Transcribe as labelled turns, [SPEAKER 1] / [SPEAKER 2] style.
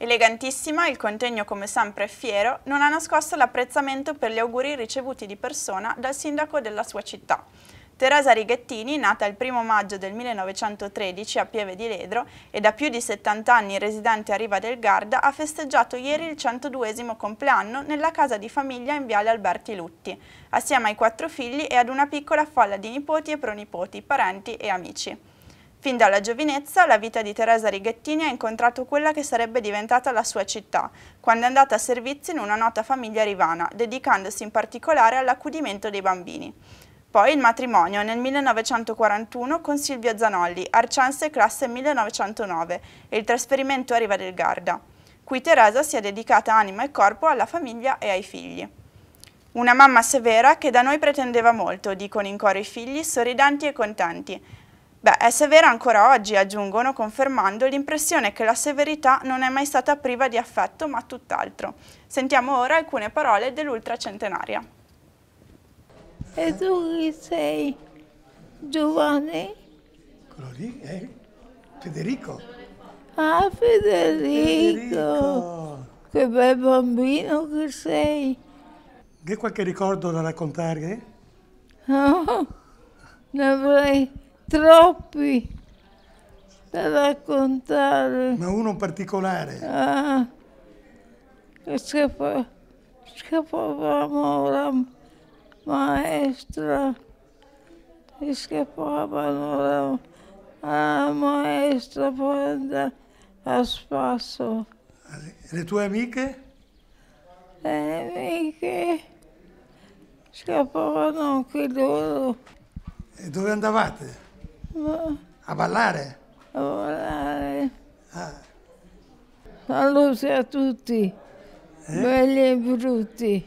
[SPEAKER 1] Elegantissima, il contegno come sempre è fiero, non ha nascosto l'apprezzamento per gli auguri ricevuti di persona dal sindaco della sua città. Teresa Righettini, nata il 1 maggio del 1913 a Pieve di Ledro e da più di 70 anni residente a Riva del Garda, ha festeggiato ieri il 102 compleanno nella casa di famiglia in Viale Alberti Lutti, assieme ai quattro figli e ad una piccola folla di nipoti e pronipoti, parenti e amici. Fin dalla giovinezza la vita di Teresa Righettini ha incontrato quella che sarebbe diventata la sua città, quando è andata a servizio in una nota famiglia rivana, dedicandosi in particolare all'accudimento dei bambini. Poi il matrimonio nel 1941 con Silvio Zanolli, Arcianse classe 1909, e il trasferimento a Riva del Garda. Qui Teresa si è dedicata anima e corpo alla famiglia e ai figli. Una mamma severa che da noi pretendeva molto, dicono in coro i figli, sorridenti e contenti, Beh, è severa ancora oggi, aggiungono, confermando l'impressione che la severità non è mai stata priva di affetto, ma tutt'altro. Sentiamo ora alcune parole dell'ultracentenaria. E tu chi sei?
[SPEAKER 2] Giovanni?
[SPEAKER 1] Quello lì è eh? Federico.
[SPEAKER 2] Ah, Federico! Federico. Che bel bambino che sei! Hai qualche ricordo da raccontare? Eh? No, ne avrei Troppi da raccontare. Ma uno in particolare? Ah, scappa, scappavamo la maestra, e scappavano la, la maestra poi andare a spasso. Ah, le tue amiche? Le amiche scappavano anche loro. E dove andavate? A ballare? A ballare. Ah. Salute a tutti, eh? belli e brutti.